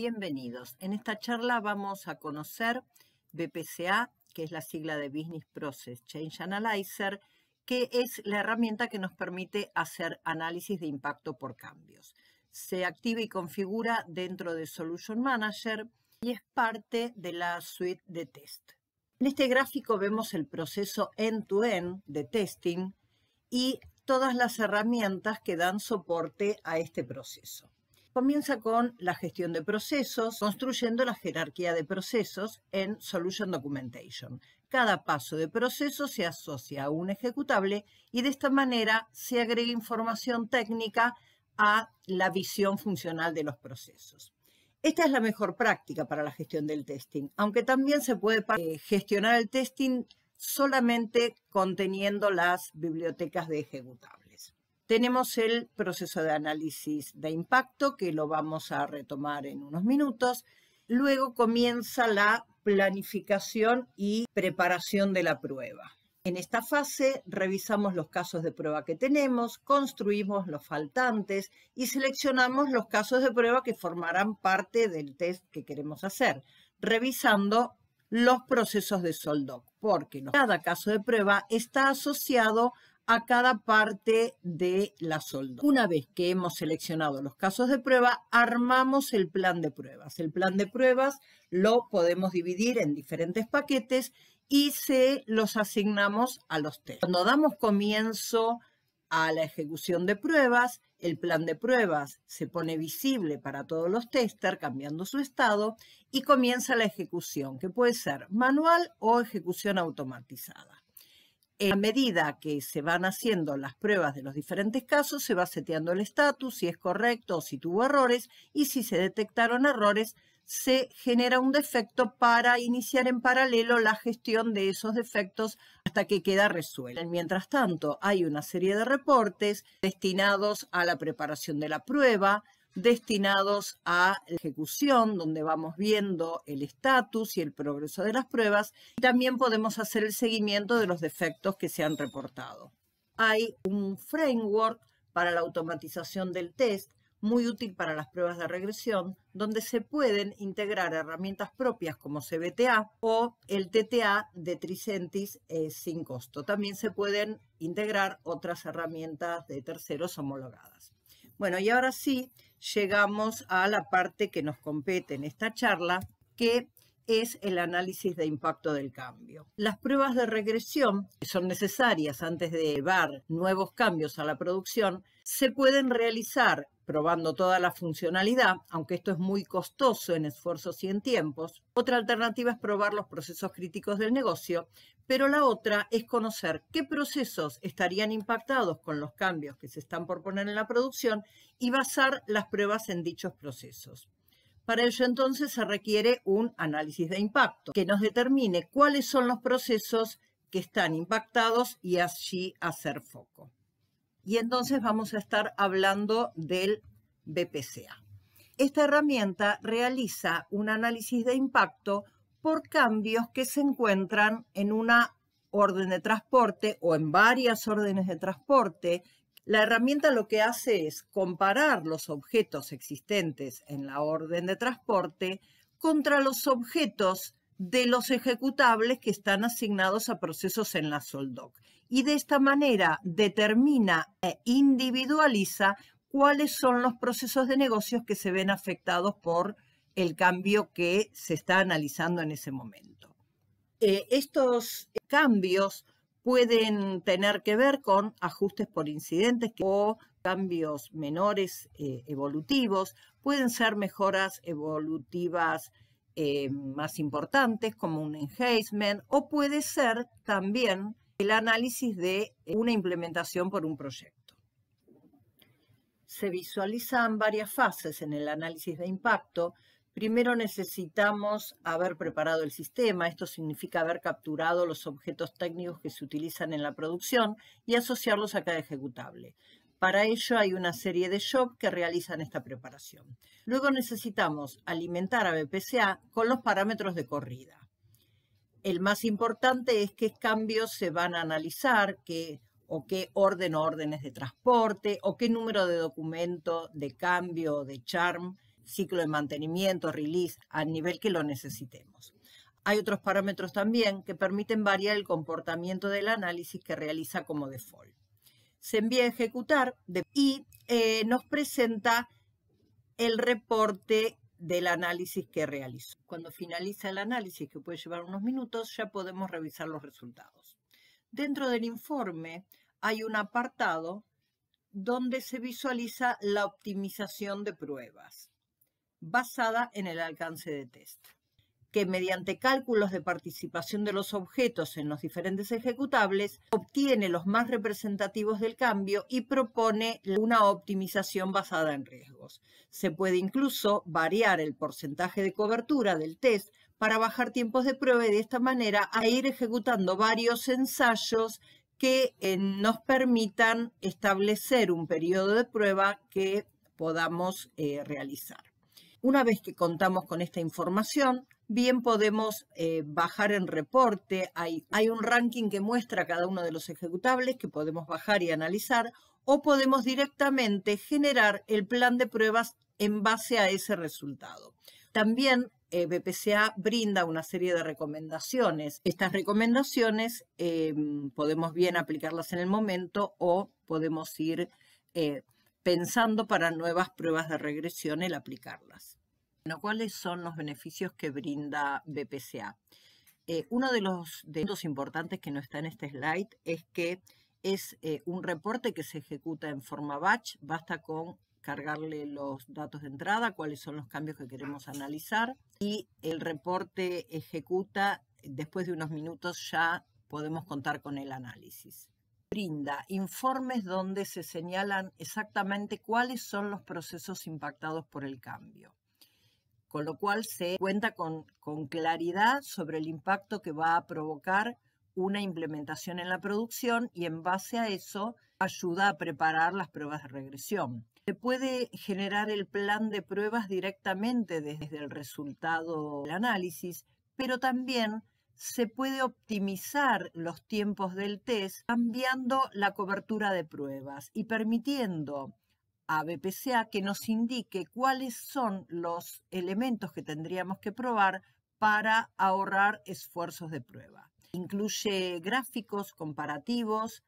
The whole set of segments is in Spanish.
Bienvenidos. En esta charla vamos a conocer BPCA, que es la sigla de Business Process Change Analyzer, que es la herramienta que nos permite hacer análisis de impacto por cambios. Se activa y configura dentro de Solution Manager y es parte de la suite de test. En este gráfico vemos el proceso end-to-end -end de testing y todas las herramientas que dan soporte a este proceso. Comienza con la gestión de procesos, construyendo la jerarquía de procesos en Solution Documentation. Cada paso de proceso se asocia a un ejecutable y de esta manera se agrega información técnica a la visión funcional de los procesos. Esta es la mejor práctica para la gestión del testing, aunque también se puede eh, gestionar el testing solamente conteniendo las bibliotecas de ejecutable. Tenemos el proceso de análisis de impacto, que lo vamos a retomar en unos minutos. Luego comienza la planificación y preparación de la prueba. En esta fase revisamos los casos de prueba que tenemos, construimos los faltantes y seleccionamos los casos de prueba que formarán parte del test que queremos hacer, revisando los procesos de SOLDOC, porque cada caso de prueba está asociado a cada parte de la solda. Una vez que hemos seleccionado los casos de prueba, armamos el plan de pruebas. El plan de pruebas lo podemos dividir en diferentes paquetes y se los asignamos a los test. Cuando damos comienzo a la ejecución de pruebas, el plan de pruebas se pone visible para todos los testers, cambiando su estado y comienza la ejecución, que puede ser manual o ejecución automatizada a medida que se van haciendo las pruebas de los diferentes casos, se va seteando el estatus, si es correcto o si tuvo errores, y si se detectaron errores, se genera un defecto para iniciar en paralelo la gestión de esos defectos hasta que queda resuelto. Mientras tanto, hay una serie de reportes destinados a la preparación de la prueba, destinados a la ejecución, donde vamos viendo el estatus y el progreso de las pruebas. Y también podemos hacer el seguimiento de los defectos que se han reportado. Hay un framework para la automatización del test muy útil para las pruebas de regresión, donde se pueden integrar herramientas propias como CBTA o el TTA de Tricentis eh, sin costo. También se pueden integrar otras herramientas de terceros homologadas. Bueno, y ahora sí, llegamos a la parte que nos compete en esta charla, que es el análisis de impacto del cambio. Las pruebas de regresión, que son necesarias antes de llevar nuevos cambios a la producción, se pueden realizar probando toda la funcionalidad, aunque esto es muy costoso en esfuerzos y en tiempos. Otra alternativa es probar los procesos críticos del negocio, pero la otra es conocer qué procesos estarían impactados con los cambios que se están por poner en la producción y basar las pruebas en dichos procesos. Para ello entonces se requiere un análisis de impacto que nos determine cuáles son los procesos que están impactados y así hacer foco. Y entonces vamos a estar hablando del BPCA. Esta herramienta realiza un análisis de impacto por cambios que se encuentran en una orden de transporte o en varias órdenes de transporte la herramienta lo que hace es comparar los objetos existentes en la orden de transporte contra los objetos de los ejecutables que están asignados a procesos en la SOLDOC. Y de esta manera determina e individualiza cuáles son los procesos de negocios que se ven afectados por el cambio que se está analizando en ese momento. Eh, estos cambios pueden tener que ver con ajustes por incidentes o cambios menores eh, evolutivos, pueden ser mejoras evolutivas eh, más importantes como un enhancement o puede ser también el análisis de una implementación por un proyecto. Se visualizan varias fases en el análisis de impacto, Primero necesitamos haber preparado el sistema, esto significa haber capturado los objetos técnicos que se utilizan en la producción y asociarlos a cada ejecutable. Para ello hay una serie de jobs que realizan esta preparación. Luego necesitamos alimentar a BPCA con los parámetros de corrida. El más importante es qué cambios se van a analizar, qué o qué orden o órdenes de transporte, o qué número de documento de cambio o de charm ciclo de mantenimiento, release, al nivel que lo necesitemos. Hay otros parámetros también que permiten variar el comportamiento del análisis que realiza como default. Se envía a ejecutar y eh, nos presenta el reporte del análisis que realizó. Cuando finaliza el análisis, que puede llevar unos minutos, ya podemos revisar los resultados. Dentro del informe hay un apartado donde se visualiza la optimización de pruebas basada en el alcance de test, que mediante cálculos de participación de los objetos en los diferentes ejecutables obtiene los más representativos del cambio y propone una optimización basada en riesgos. Se puede incluso variar el porcentaje de cobertura del test para bajar tiempos de prueba y de esta manera a ir ejecutando varios ensayos que eh, nos permitan establecer un periodo de prueba que podamos eh, realizar. Una vez que contamos con esta información, bien podemos eh, bajar en reporte, hay, un ranking que muestra cada uno de los ejecutables que podemos bajar y analizar, o podemos directamente generar el plan de pruebas en base a ese resultado. También eh, BPCA brinda una serie de recomendaciones. Estas recomendaciones eh, podemos bien aplicarlas en el momento o podemos ir pensando para nuevas pruebas de regresión el aplicarlas. Bueno, ¿Cuáles son los beneficios que brinda BPCA? Eh, uno de los puntos importantes que no está en este slide es que es eh, un reporte que se ejecuta en forma batch, basta con cargarle los datos de entrada, cuáles son los cambios que queremos analizar y el reporte ejecuta, después de unos minutos ya podemos contar con el análisis brinda informes donde se señalan exactamente cuáles son los procesos impactados por el cambio, con lo cual se cuenta con, claridad sobre el impacto que va a provocar una implementación en la producción y en base a eso ayuda a preparar las pruebas de regresión. Se puede generar el plan de pruebas directamente desde el resultado del análisis, pero también se puede optimizar los tiempos del test cambiando la cobertura de pruebas y permitiendo a BPCA que nos indique cuáles son los elementos que tendríamos que probar para ahorrar esfuerzos de prueba. Incluye gráficos comparativos,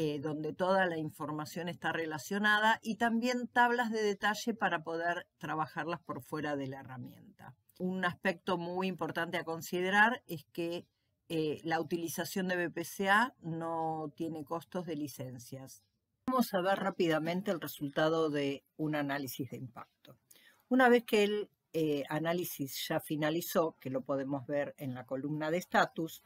eh, donde toda la información está relacionada y también tablas de detalle para poder trabajarlas por fuera de la herramienta. Un aspecto muy importante a considerar es que eh, la utilización de BPCA no tiene costos de licencias. Vamos a ver rápidamente el resultado de un análisis de impacto. Una vez que el eh, análisis ya finalizó, que lo podemos ver en la columna de estatus,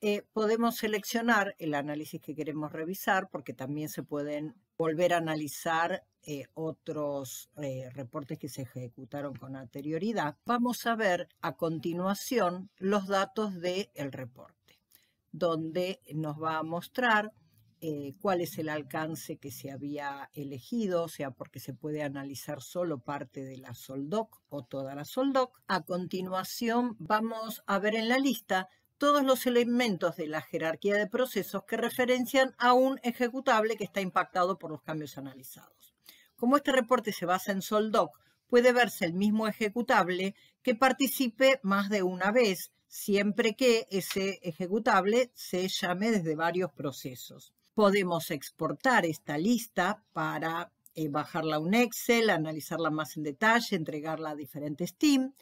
eh, podemos seleccionar el análisis que queremos revisar porque también se pueden volver a analizar eh, otros eh, reportes que se ejecutaron con anterioridad. Vamos a ver a continuación los datos del reporte, donde nos va a mostrar cuál es el alcance que se había elegido, o sea, porque se puede analizar solo parte de la SOLDOC o toda la SOLDOC. A continuación, vamos a ver en la lista todos los elementos de la jerarquía de procesos que referencian a un ejecutable que está impactado por los cambios analizados. Como este reporte se basa en SOLDOC, puede verse el mismo ejecutable que participe más de una vez, siempre que ese ejecutable se llame desde varios procesos. Podemos exportar esta lista para eh, bajarla a un Excel, analizarla más en detalle, entregarla a diferentes teams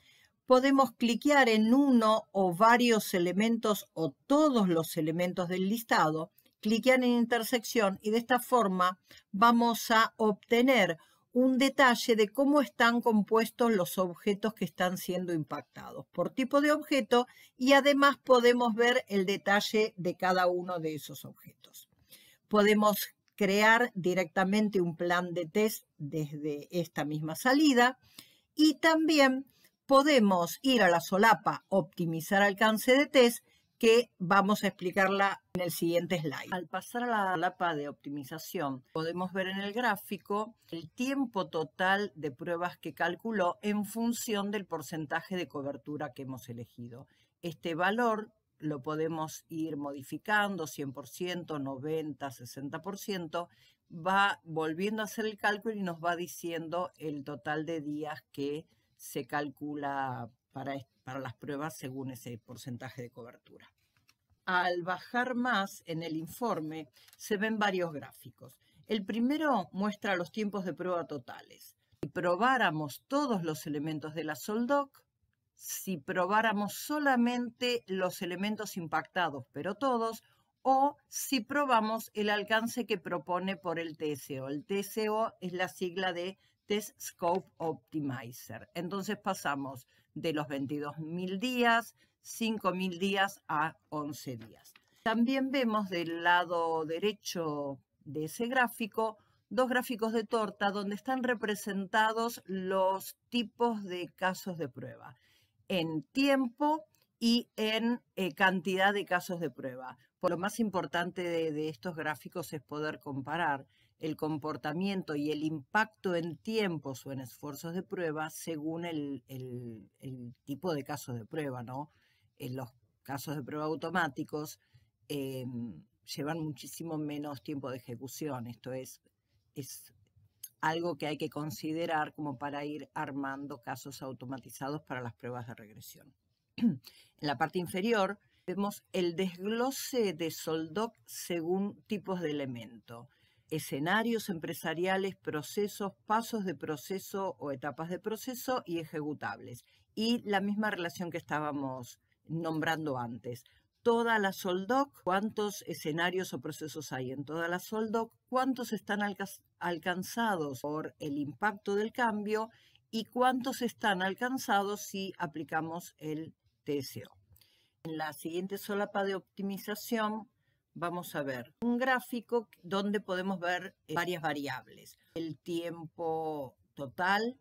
podemos cliquear en uno o varios elementos o todos los elementos del listado, cliquear en intersección y de esta forma vamos a obtener un detalle de cómo están compuestos los objetos que están siendo impactados por tipo de objeto y además podemos ver el detalle de cada uno de esos objetos. Podemos crear directamente un plan de test desde esta misma salida y también podemos ir a la solapa optimizar alcance de test, que vamos a explicarla en el siguiente slide. Al pasar a la solapa de optimización, podemos ver en el gráfico el tiempo total de pruebas que calculó en función del porcentaje de cobertura que hemos elegido. Este valor lo podemos ir modificando 100%, 90, 60%, va volviendo a hacer el cálculo y nos va diciendo el total de días que se calcula para, para las pruebas según ese porcentaje de cobertura. Al bajar más en el informe se ven varios gráficos. El primero muestra los tiempos de prueba totales. Si probáramos todos los elementos de la SOLDOC, si probáramos solamente los elementos impactados, pero todos, o si probamos el alcance que propone por el TSO. El TSO es la sigla de Test Scope Optimizer. Entonces pasamos de los 22.000 días, 5.000 días a 11 días. También vemos del lado derecho de ese gráfico dos gráficos de torta donde están representados los tipos de casos de prueba en tiempo y en eh, cantidad de casos de prueba. Por lo más importante de estos gráficos es poder comparar el comportamiento y el impacto en tiempos o en esfuerzos de prueba según el, tipo de casos de prueba, ¿no? En los casos de prueba automáticos eh, llevan muchísimo menos tiempo de ejecución. Esto es, es algo que hay que considerar como para ir armando casos automatizados para las pruebas de regresión. en la parte inferior vemos el desglose de Soldoc según tipos de elemento escenarios empresariales, procesos, pasos de proceso o etapas de proceso y ejecutables. Y la misma relación que estábamos nombrando antes. Toda la SOLDOC, cuántos escenarios o procesos hay en toda la SOLDOC, cuántos están alcanzados por el impacto del cambio y cuántos están alcanzados si aplicamos el TSO. En la siguiente solapa de optimización vamos a ver un gráfico donde podemos ver eh, varias variables. El tiempo total,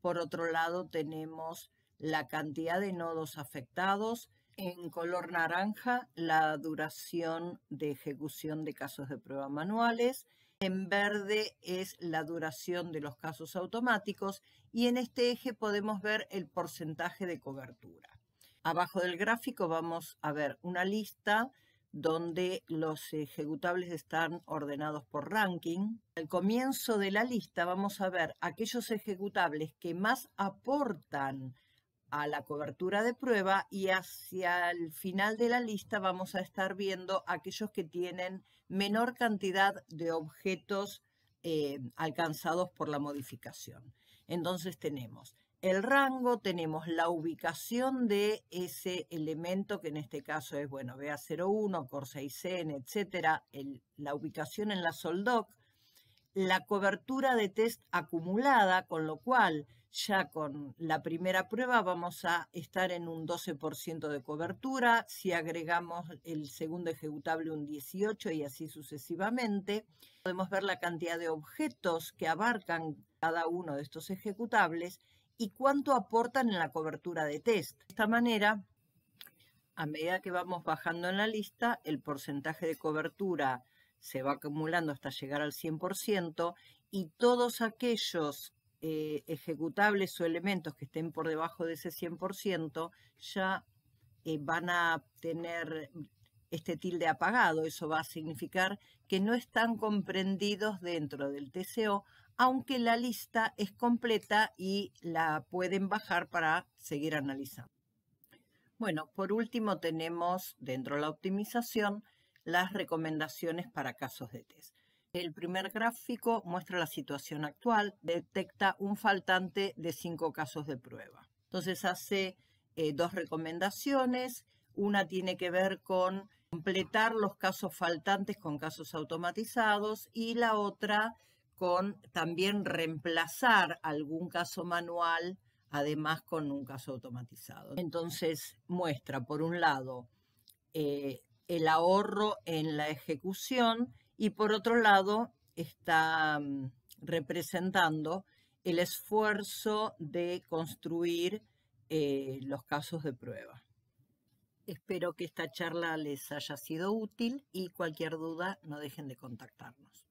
por otro lado tenemos la cantidad de nodos afectados, en color naranja la duración de ejecución de casos de prueba manuales, en verde es la duración de los casos automáticos y en este eje podemos ver el porcentaje de cobertura. Abajo del gráfico vamos a ver una lista donde los ejecutables están ordenados por ranking. Al comienzo de la lista vamos a ver aquellos ejecutables que más aportan a la cobertura de prueba y hacia el final de la lista vamos a estar viendo aquellos que tienen menor cantidad de objetos eh, alcanzados por la modificación. Entonces tenemos el rango, tenemos la ubicación de ese elemento, que en este caso es, bueno, BA01, COR6N, etcétera, la ubicación en la SOLDOC, la cobertura de test acumulada, con lo cual ya con la primera prueba vamos a estar en un 12% de cobertura, si agregamos el segundo ejecutable un 18% y así sucesivamente. Podemos ver la cantidad de objetos que abarcan cada uno de estos ejecutables y cuánto aportan en la cobertura de test. De esta manera, a medida que vamos bajando en la lista, el porcentaje de cobertura se va acumulando hasta llegar al 100% y todos aquellos eh, ejecutables o elementos que estén por debajo de ese 100% ya eh, van a tener este tilde apagado. Eso va a significar que no están comprendidos dentro del TCO, aunque la lista es completa y la pueden bajar para seguir analizando. Bueno, por último tenemos dentro de la optimización las recomendaciones para casos de test. El primer gráfico muestra la situación actual, detecta un faltante de cinco casos de prueba. Entonces hace eh, dos recomendaciones. Una tiene que ver con completar los casos faltantes con casos automatizados y la otra con también reemplazar algún caso manual, además con un caso automatizado. Entonces muestra, por un lado, eh, el ahorro en la ejecución y por otro lado está mm, representando el esfuerzo de construir eh, los casos de prueba. Espero que esta charla les haya sido útil y cualquier duda no dejen de contactarnos.